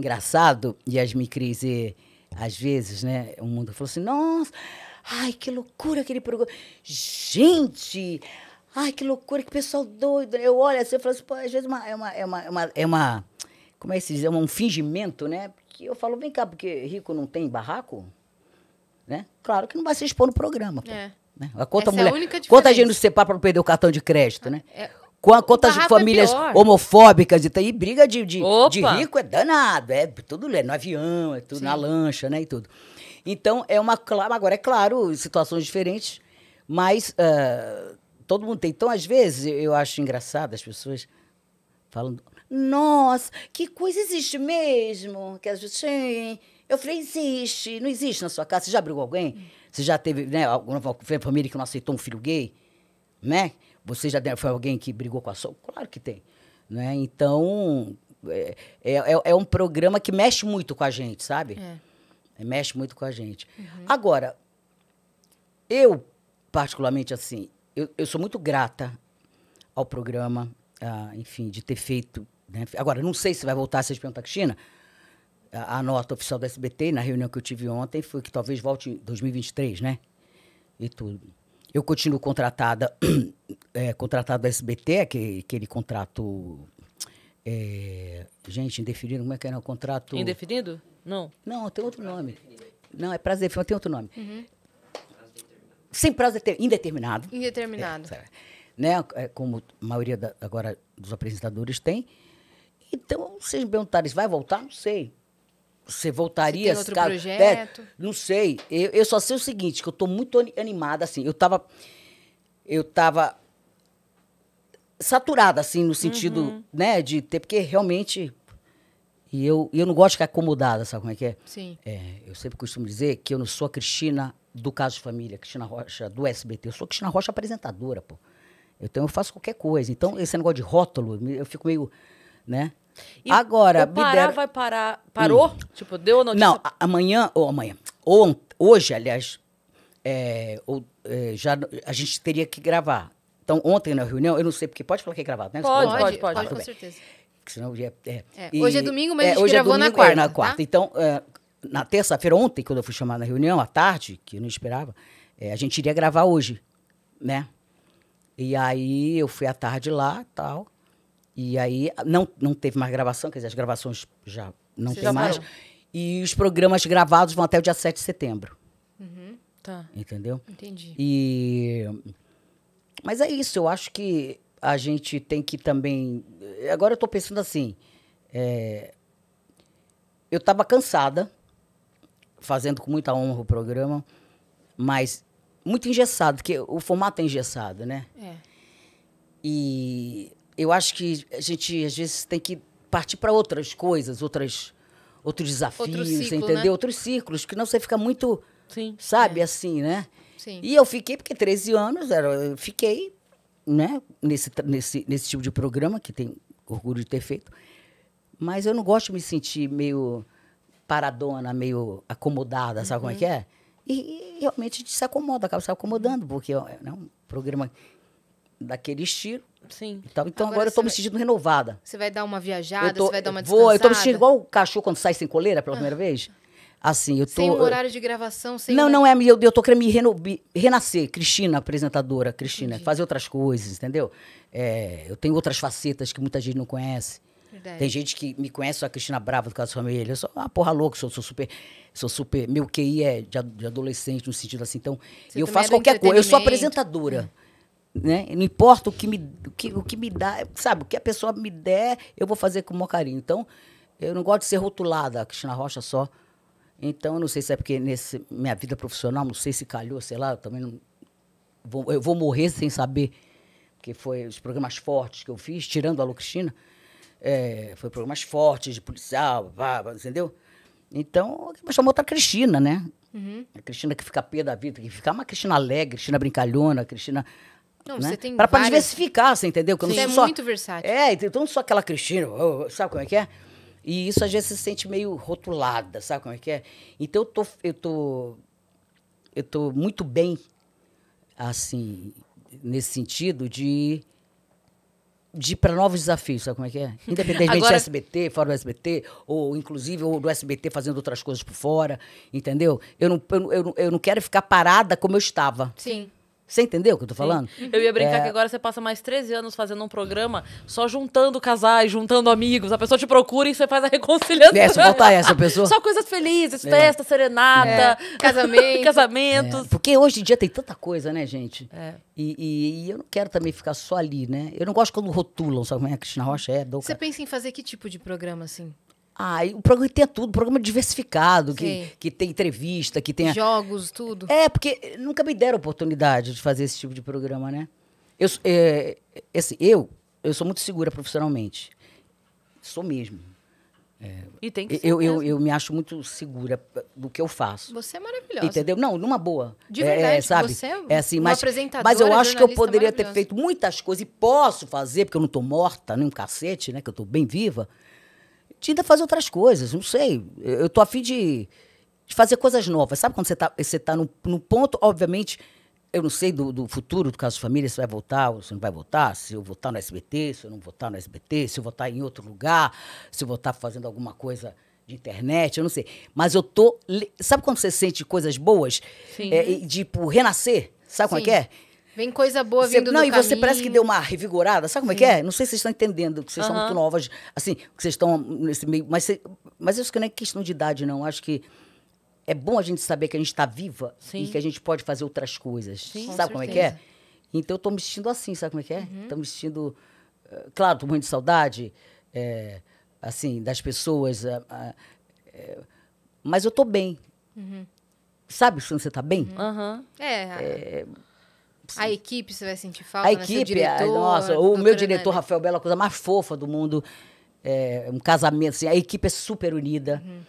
Engraçado, Yasmin Cris, e, às vezes, né, o mundo falou assim, nossa, ai, que loucura aquele programa. Gente, ai, que loucura, que pessoal doido. Né? Eu olho assim, eu falo assim, pô, às vezes uma, é, uma, é, uma, é, uma, é uma, como é que se diz, é um fingimento, né? Que eu falo, vem cá, porque rico não tem barraco, né? Claro que não vai se expor no programa, pô. É. Né? Quanta, Essa mulher, é a única diferença. quanta gente não se separa para não perder o cartão de crédito, né? É, com Quantas é famílias é homofóbicas e, e briga de, de, de, rico é danado, é tudo é no avião, é tudo Sim. na lancha, né? E tudo. Então, é uma. Agora, é claro, situações diferentes, mas uh, todo mundo tem. Então, às vezes, eu acho engraçado as pessoas falando. Nossa, que coisa existe mesmo? Que as pessoas. Eu falei, existe, não existe na sua casa. Você já brigou alguém? Você já teve, né? Alguma família que não aceitou um filho gay? Né? Você já foi alguém que brigou com a Sol? Claro que tem. Né? Então, é, é, é, é um programa que mexe muito com a gente, sabe? É. é. Mexe muito com a gente. Uhum. Agora, eu, particularmente assim, eu, eu sou muito grata ao programa, ah, enfim, de ter feito. Né? Agora, não sei se vai voltar a ser de Taxina. A, a nota oficial do SBT, na reunião que eu tive ontem, foi que talvez volte em 2023, né? E tudo. Eu continuo contratada, é, da SBT, que, aquele contrato. É, gente, indefinido, como é que era? É, o contrato. Indefinido? Não. Não, tem outro nome. Não, é prazo definido, tem outro nome. Uhum. Prazo Sem prazo indeterminado. Indeterminado. É, né? É, como a maioria da, agora dos apresentadores tem. Então, vocês me perguntaram, vai voltar? Não sei. Você voltaria? Se outro caso, projeto? É, não sei. Eu, eu, só sei o seguinte, que eu estou muito animada, assim. Eu estava Eu tava saturada, assim, no sentido, uhum. né, de ter... Porque realmente... E eu, eu não gosto de ficar acomodada, sabe como é que é? Sim. É, eu sempre costumo dizer que eu não sou a Cristina do Caso de Família, Cristina Rocha do SBT. Eu sou a Cristina Rocha apresentadora, pô. Então eu faço qualquer coisa. Então, esse negócio de rótulo, eu fico meio, né... E Agora, o Pará deram... vai parar. Parou? Hum. Tipo, deu a notícia? Não, amanhã, ou amanhã, ou hoje, aliás, é, ou, é, já, a gente teria que gravar. Então, ontem na reunião, eu não sei, porque pode falar que é gravado, né? Pode, pode, pode, pode, pode ah, com certeza. Senão, é, é, é, e, hoje é domingo, mas é, a gente gravou domingo, na quarta. na quarta. Tá? Então, na terça-feira, ontem, quando eu fui chamada na reunião, à tarde, que eu não esperava, a gente iria gravar hoje, né? E aí eu fui à tarde lá tal. E aí não, não teve mais gravação, quer dizer, as gravações já não Você tem já mais. E os programas gravados vão até o dia 7 de setembro. Uhum, tá. Entendeu? Entendi. E... Mas é isso, eu acho que a gente tem que também. Agora eu estou pensando assim. É... Eu estava cansada, fazendo com muita honra o programa, mas muito engessado, porque o formato é engessado, né? É. E eu acho que a gente às vezes tem que partir para outras coisas, outras outros desafios, Outro ciclo, né? entendeu? Né? Outros círculos, que não você fica muito, Sim, sabe, é. assim, né? Sim. E eu fiquei porque 13 anos, era, eu fiquei, né, nesse nesse nesse tipo de programa que tem orgulho de ter feito. Mas eu não gosto de me sentir meio paradona, meio acomodada, sabe uhum. como é que uhum. é? E, e realmente a gente se acomoda, acaba se acomodando, porque é um programa daquele estilo. Sim. Então, então agora, agora eu tô me sentindo renovada. Você vai dar uma viajada, tô, você vai dar uma descansada? Vou, eu tô me sentindo igual o cachorro quando sai sem coleira pela ah. primeira vez. Assim, eu tô... Sem um horário de gravação, sem... Não, não é, eu, eu tô querendo me reno... renascer. Cristina, apresentadora, Cristina, Entendi. fazer outras coisas, entendeu? É, eu tenho outras facetas que muita gente não conhece. Verdade. Tem gente que me conhece, sou a Cristina Brava do Caso Família. Eu sou uma porra louca, sou, sou, super. Sou super. Meu QI é de, adolescente, no sentido assim. Então, Você eu faço é qualquer coisa. Eu sou apresentadora. Né? Não importa o que me, o que, o que me dá, sabe? O que a pessoa me der, eu vou fazer com o maior carinho. Então, eu não gosto de ser rotulada, Cristina Rocha só. Então, eu não sei se é porque nesse minha vida profissional, não sei se calhou, sei lá, eu também não. Vou, eu vou morrer sem saber, porque foi os programas fortes que eu fiz, tirando a Lu Cristina, é, foi programas fortes de policial, blá, blá, entendeu? Então, mas chamou outra Cristina, né? Uhum. A Cristina que fica pé da vida, que fica uma Cristina alegre, Cristina brincalhona, Cristina não, né? você tem várias... diversificar, você entendeu? Que você é só... muito versátil. É, então não sou aquela Cristina, sabe como é que é? E isso às vezes se sente meio rotulada, sabe como é que é? Então eu tô, eu tô, eu tô muito bem, assim, nesse sentido de de para novos desafios, sabe como é que é? Independentemente Agora... do SBT, fora do SBT, ou inclusive ou do SBT fazendo outras coisas por fora, entendeu? Eu não, eu, eu, eu não quero ficar parada como eu estava. Sim. Você entendeu o que eu tô falando? Sim. Uhum. Eu ia brincar é... que agora você passa mais 13 anos fazendo um programa só juntando casais, juntando amigos. A pessoa te procura e você faz a reconciliação. É, voltar essa pessoa. Só coisas felizes, é. festa, serenata, é. casamento. casamentos. É. Porque hoje em dia tem tanta coisa, né, gente? É. E, e, e, eu não quero também ficar só ali, né? Eu não gosto quando rotulam, sabe como é a Cristina Rocha é? Você pensa em fazer que tipo de programa, assim? Ah, o programa tem tudo, programa diversificado, que, que tem entrevista, que tem... Jogos, tudo. É, porque nunca me deram oportunidade de fazer esse tipo de programa, né? Eu, é, é, assim, eu, eu sou muito segura profissionalmente. Sou mesmo. É, e tem que ser eu, eu, eu me acho muito segura do que eu faço. Você é maravilhosa. Entendeu? Não, numa boa. De é, é, verdade, é, sabe? você é, é assim, uma mas, apresentadora, Mas eu acho que eu poderia ter feito muitas coisas, e posso fazer, porque eu não estou morta, nem um cacete, né? Que eu estou bem viva tinha que fazer outras coisas, não sei. Eu tô afim de, de fazer coisas novas. Sabe quando você tá, você tá no, no ponto, obviamente, eu não sei do, do futuro do caso de família, se vai voltar ou se não vai voltar, se eu votar no SBT, se eu não votar no SBT, se eu votar em outro lugar, se eu votar fazendo alguma coisa de internet, eu não sei. Mas eu tô. Sabe quando você sente coisas boas? Sim. É, tipo, renascer? Sabe Sim. como é que é? Vem coisa boa você, vindo Não, e você parece que deu uma revigorada, sabe como Sim. é que é? Não sei se vocês estão entendendo, que vocês uhum. são muito novas, assim, que vocês estão nesse meio. Mas, você, mas isso que não é questão de idade, não. Acho que é bom a gente saber que a gente está viva Sim. e que a gente pode fazer outras coisas. Sim, sabe com como é que é? Então eu tô me sentindo assim, sabe como é que é? Uhum. Tô me sentindo. Eh, claro, tô muito de saudade, é, assim, das pessoas. É, é, mas eu tô bem. Uhum. Sabe quando você tá bem? Uhum. é. Ah, a equipe, você vai sentir falta? A né? equipe, diretor, nossa, o meu diretor, Rafael Bela, a coisa mais fofa do mundo. É, um casamento, assim, a equipe é super unida. Uhum.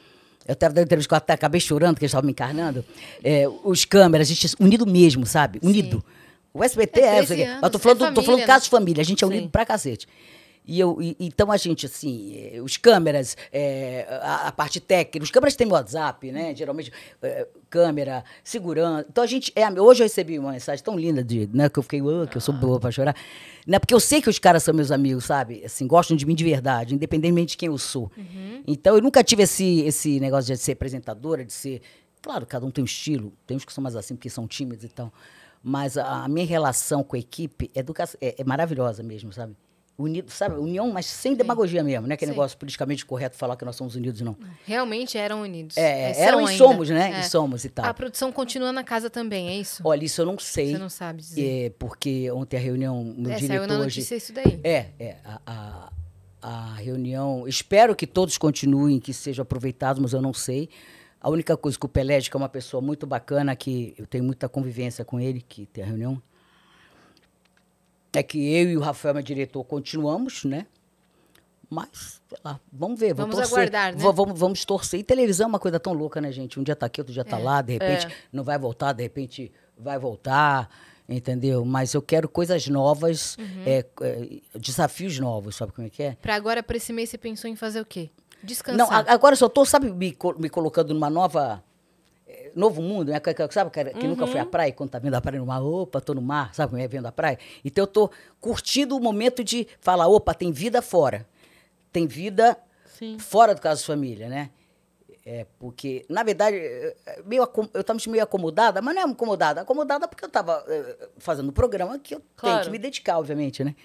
Eu estava dando entrevista, até acabei chorando, que eles estavam me encarnando. É, os câmeras, a gente unido mesmo, sabe? Unido. Sim. O SBT é, é aqui. mas tô falando, é família, tô falando né? caso de família, a gente é unido Sim. pra cacete. E eu, e, então a gente, assim, eh, os câmeras, é, a, a, parte técnica, os câmeras têm WhatsApp, né? Geralmente, é, câmera, segurança. Então a gente. É, hoje eu recebi uma mensagem tão linda de, né, que eu fiquei, oh, que eu sou boa ah. pra chorar. Né, porque eu sei que os caras são meus amigos, sabe? Assim, gostam de mim de verdade, independentemente de quem eu sou. Uhum. Então eu nunca tive esse, esse negócio de ser apresentadora, de ser. Claro, cada um tem um estilo, tem uns que são mais assim porque são tímidos e então, tal. Mas a, a minha relação com a equipe é, do, é, é maravilhosa mesmo, sabe? unido, sabe, união, mas sem demagogia mesmo, né? Que é negócio politicamente correto falar que nós somos unidos, não. Realmente eram unidos. É, é eram e ainda. somos, né? É. E somos e tal. A produção continua na casa também, é isso? Olha, isso eu não sei. Você não sabe dizer. É, porque ontem a reunião, no é, diretor saiu na notícia hoje, isso daí. É, é. A, a, a reunião, espero que todos continuem, que sejam aproveitados, mas eu não sei. A única coisa que o Pelé, que é uma pessoa muito bacana, que eu tenho muita convivência com ele, que tem a reunião, é que eu e o Rafael, meu diretor, continuamos, né? Mas, sei lá, vamos ver. Vamos, vamos aguardar, né? Vamos, vamos torcer. E televisão é uma coisa tão louca, né, gente? Um dia tá aqui, outro dia tá é. tá lá, de repente é. não vai voltar, de repente vai voltar, entendeu? Mas eu quero coisas novas, uhum. é, é desafios novos, sabe como é que é? Para agora, para esse mês, você pensou em fazer o quê? Descansar. Não, agora eu só tô, sabe, me, me colocando numa nova Novo Mundo, né? sabe que, que uhum. nunca foi à uhum. praia, quando tá vendo a praia numa opa, tô no mar, sabe como é vendo a praia? Então eu tô curtindo o momento de falar, opa, tem vida fora. Tem vida Sim. fora do caso de família, né? É, porque, na verdade, é, meio eu estava meio acomodada, mas não é acomodada. Acomodada porque eu estava eh, fazendo um programa que eu claro. tenho que me dedicar, obviamente, né?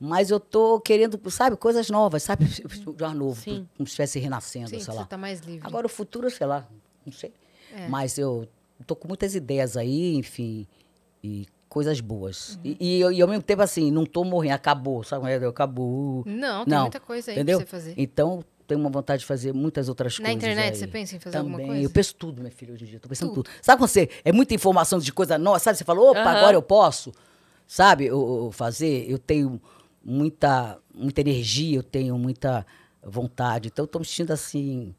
Mas eu tô querendo, sabe, coisas novas, sabe? De um ar novo, Sim. como se estivesse renascendo, Sim, sei lá. Tá mais livre. Agora o futuro, sei lá, não sei. É. Mas eu tô com muitas ideias aí, enfim, e coisas boas. Uhum. E, e, e, ao mesmo tempo, assim, não tô morrendo, acabou, sabe? É é? Acabou. Não, tem não, muita coisa aí entendeu? pra você fazer. Então, tenho uma vontade de fazer muitas outras Na coisas. Na internet, aí. você pensa em fazer Também. alguma coisa? Eu penso tudo, minha filha, hoje em dia. Tô pensando tudo. tudo. Sabe quando você. É muita informação de coisa nova, sabe? Você falou, opa, uhum. agora eu posso. Sabe? Eu, eu fazer. Eu tenho muita, muita energia, eu tenho muita vontade. Então, eu tô me sentindo assim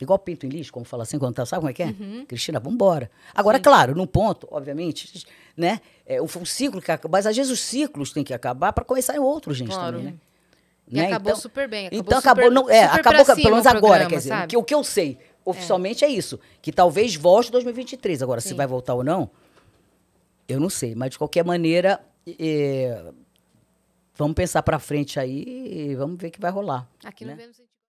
Igual pinto em lixo, como fala assim, quando tá, sabe como é que é? Uhum. Cristina, vambora. Agora, Sim. claro, num ponto, obviamente, né? É um ciclo que acaba, mas às vezes os ciclos têm que acabar para começar em outro, gente, claro. também, né? né? acabou então, super bem. Acabou então acabou, não, é, acabou pelo menos agora, quer dizer, o que, o que, eu sei é. oficialmente é. é isso, que talvez volte 2023. Agora, Sim. se vai voltar ou não, eu não sei, mas de qualquer maneira, é, vamos pensar para frente aí e vamos ver o que vai rolar. Aqui né? não vemos